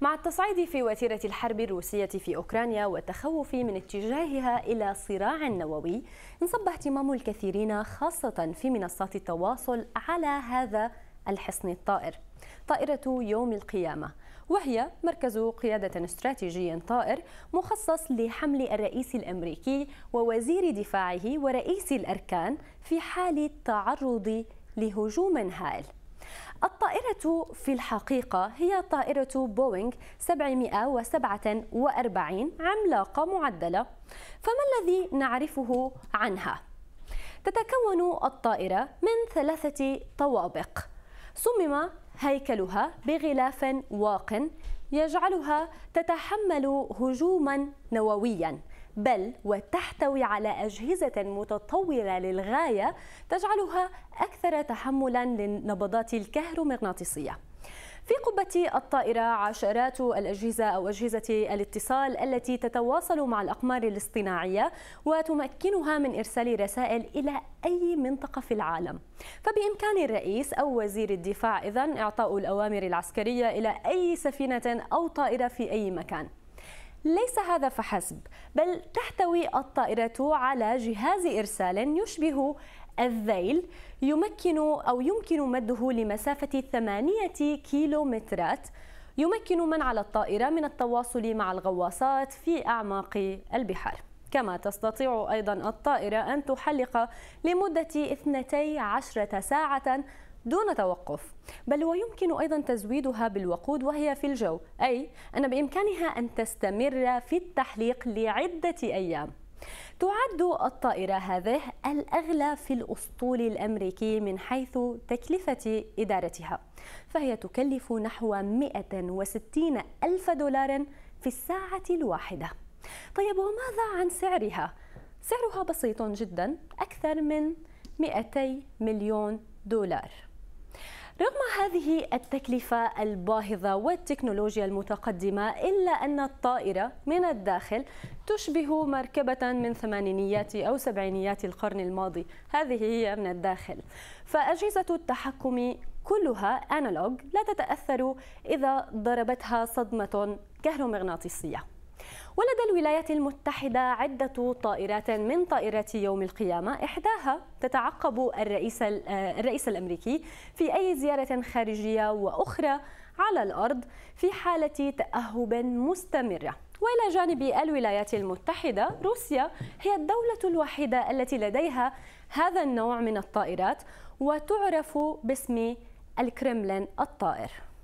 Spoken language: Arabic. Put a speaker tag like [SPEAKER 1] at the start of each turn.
[SPEAKER 1] مع التصعيد في وتيرة الحرب الروسية في أوكرانيا والتخوف من اتجاهها إلى صراع نووي انصب اهتمام الكثيرين خاصة في منصات التواصل على هذا الحصن الطائر طائرة يوم القيامة وهي مركز قيادة استراتيجي طائر مخصص لحمل الرئيس الأمريكي ووزير دفاعه ورئيس الأركان في حال التعرض لهجوم هائل الطائرة في الحقيقة هي طائرة بوينغ 747 عملاقة معدلة فما الذي نعرفه عنها؟ تتكون الطائرة من ثلاثة طوابق صمم هيكلها بغلاف واق يجعلها تتحمل هجوما نوويا بل وتحتوي على أجهزة متطورة للغاية تجعلها أكثر تحملا للنبضات الكهرومغناطيسية في قبة الطائرة عشرات الأجهزة أو أجهزة الاتصال التي تتواصل مع الأقمار الاصطناعية وتمكنها من إرسال رسائل إلى أي منطقة في العالم فبإمكان الرئيس أو وزير الدفاع إذن إعطاء الأوامر العسكرية إلى أي سفينة أو طائرة في أي مكان ليس هذا فحسب بل تحتوي الطائرة على جهاز إرسال يشبه الذيل يمكن أو يمكن مده لمسافة ثمانية كيلومترات يمكن من على الطائرة من التواصل مع الغواصات في أعماق البحار كما تستطيع أيضا الطائرة أن تحلق لمدة 12 ساعة دون توقف بل ويمكن أيضا تزويدها بالوقود وهي في الجو أي أن بإمكانها أن تستمر في التحليق لعدة أيام تعد الطائرة هذه الأغلى في الأسطول الأمريكي من حيث تكلفة إدارتها فهي تكلف نحو 160 ألف دولار في الساعة الواحدة طيب وماذا عن سعرها؟ سعرها بسيط جدا أكثر من 200 مليون دولار رغم هذه التكلفة الباهظة والتكنولوجيا المتقدمة إلا أن الطائرة من الداخل تشبه مركبة من ثمانينيات أو سبعينيات القرن الماضي هذه هي من الداخل فأجهزة التحكم كلها أنالوج لا تتأثر إذا ضربتها صدمة كهرومغناطيسية ولدى الولايات المتحدة عدة طائرات من طائرات يوم القيامة إحداها تتعقب الرئيس, آه، الرئيس الأمريكي في أي زيارة خارجية وأخرى على الأرض في حالة تأهب مستمرة وإلى جانب الولايات المتحدة روسيا هي الدولة الوحيدة التي لديها هذا النوع من الطائرات وتعرف باسم الكرملين الطائر